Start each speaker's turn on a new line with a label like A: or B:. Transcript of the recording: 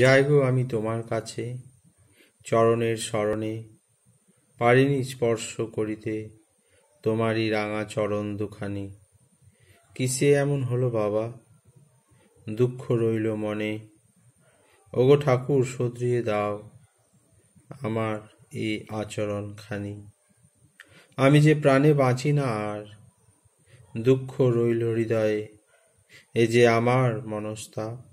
A: যাই গো আমি তোমার কাছে চরণের স্মরণে পারিনি স্পর্শ করিতে তোমারই রাঙা চরণ দুখানি কিসে এমন হলো বাবা দুঃখ রইল মনে ওগো ঠাকুর শদ্রিয়ে দাও আমার এই আচরণ খানি আমি যে প্রাণে বাঁচি না আর দুঃখ রইল হৃদয়ে এ যে আমার মনস্তাপ